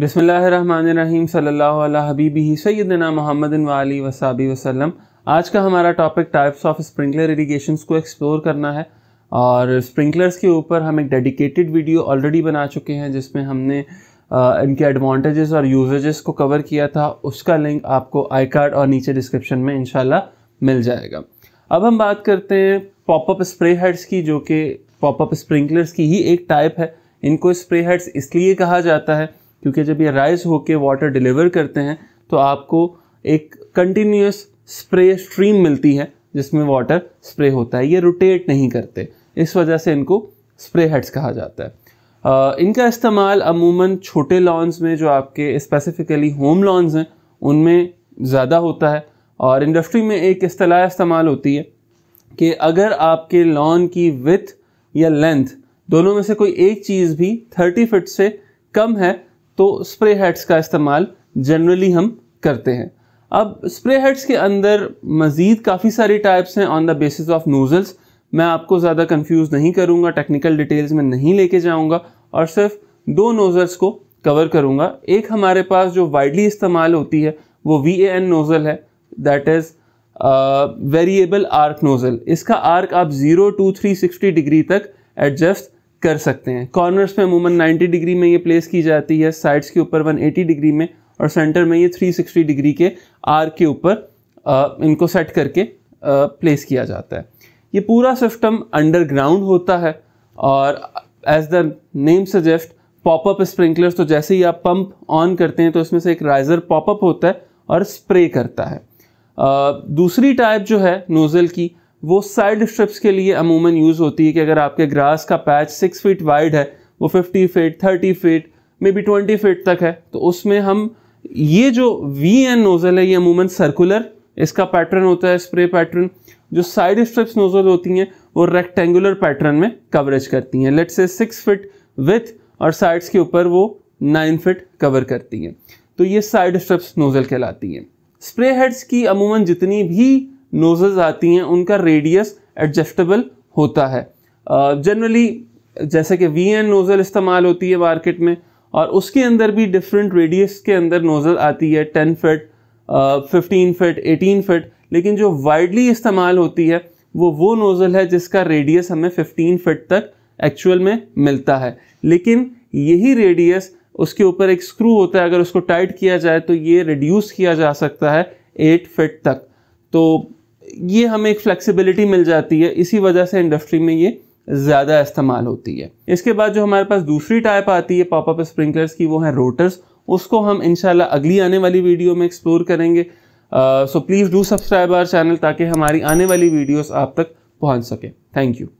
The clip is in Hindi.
बसमीम सल्ला हबीबी सैदना मोहम्मद वाली वसाबी वसलम आज का हमारा topic types of sprinkler irrigation को एक्सप्लोर करना है और स्प्रिंकलर्स के ऊपर हम एक डेडिकेटेड वीडियो ऑलरेडी बना चुके हैं जिसमें हमने आ, इनके एडवांटेजेस और यूजेजेस को कवर किया था उसका लिंक आपको आई कार्ड और नीचे डिस्क्रिप्शन में इनशाला मिल जाएगा अब हम बात करते हैं पॉपअप स्प्रे हेड्स की जो कि पॉपअप स्प्रिंकलर्स की ही एक टाइप है इनको स्प्रे हेड्स इसलिए कहा जाता है क्योंकि जब ये राइज होके वाटर डिलीवर करते हैं तो आपको एक कंटिन्यूस स्प्रे स्ट्रीम मिलती है जिसमें वाटर स्प्रे होता है ये रोटेट नहीं करते इस वजह से इनको स्प्रे हेड्स कहा जाता है आ, इनका इस्तेमाल अमूमन छोटे लॉन्स में जो आपके स्पेसिफिकली होम लॉन्स हैं उनमें ज़्यादा होता है और इंडस्ट्री में एक अतलाह इस्तेमाल होती है कि अगर आपके लॉन की विथ या लेंथ दोनों में से कोई एक चीज़ भी थर्टी फिट से कम है तो स्प्रे हेड्स का इस्तेमाल जनरली हम करते हैं अब स्प्रे हेड्स के अंदर मज़ीद काफ़ी सारे टाइप्स हैं on the basis of nozzles मैं आपको ज़्यादा कंफ्यूज नहीं करूँगा टेक्निकल डिटेल्स में नहीं लेके जाऊँगा और सिर्फ दो नोज़ल्स को कवर करूँगा एक हमारे पास जो वाइडली इस्तेमाल होती है वो वी ए एन नोज़ल है that is variable arc nozzle इसका आर्क आप zero to three sixty degree तक एडजस्ट कर सकते हैं कॉर्नर्स पे अमूमन 90 डिग्री में ये प्लेस की जाती है साइड्स के ऊपर 180 डिग्री में और सेंटर में ये 360 डिग्री के आर के ऊपर इनको सेट करके आ, प्लेस किया जाता है ये पूरा सिस्टम अंडरग्राउंड होता है और as the name suggest pop up sprinklers तो जैसे ही आप पंप ऑन करते हैं तो इसमें से एक राइजर पॉपअप होता है और स्प्रे करता है आ, दूसरी टाइप जो है नोज़ल की वो साइड स्ट्रिप्स के लिए अमूमन यूज़ होती है कि अगर आपके ग्रास का पैच सिक्स फीट वाइड है वो fifty feet thirty feet maybe twenty feet तक है तो उसमें हम ये जो वी एन नोज़ल है ये अमूमन सर्कुलर इसका पैटर्न होता है स्प्रे पैटर्न जो साइड स्ट्रिप्स नोज़ल होती हैं वो रेक्टेंगुलर पैटर्न में कवरेज करती हैं let say six feet width और साइड्स के ऊपर वो नाइन फिट कवर करती हैं तो ये साइड स्ट्रिप्स नोज़ल कहलाती हैं स्प्रे हेड्स की अमूमन जितनी भी नोजेज आती हैं उनका रेडियस एडजस्टेबल होता है जनरली uh, जैसे कि वी एन नोज़ल इस्तेमाल होती है मार्केट में और उसके अंदर भी डिफरेंट रेडियस के अंदर नोज़ल आती है ten feet fifteen feet eighteen feet लेकिन जो वाइडली इस्तेमाल होती है वो वो नोज़ल है जिसका रेडियस हमें फिफ्टीन फिट तक एक्चुअल में मिलता है लेकिन यही रेडियस उसके ऊपर एक स्क्रू होता है अगर उसको टाइट किया जाए तो ये रिड्यूस किया जा सकता है एट फिट तक तो ये हमें एक फ्लेक्सिबिलिटी मिल जाती है इसी वजह से इंडस्ट्री में ये ज़्यादा इस्तेमाल होती है इसके बाद जो हमारे पास दूसरी टाइप आती है पॉपअप स्प्रिंकलर्स की वो है रोटर्स उसको हम इनशाला अगली आने वाली वीडियो में एक्सप्लोर करेंगे so please do subscribe our channel ताकि हमारी आने वाली वीडियोस आप तक पहुंच सके थैंक यू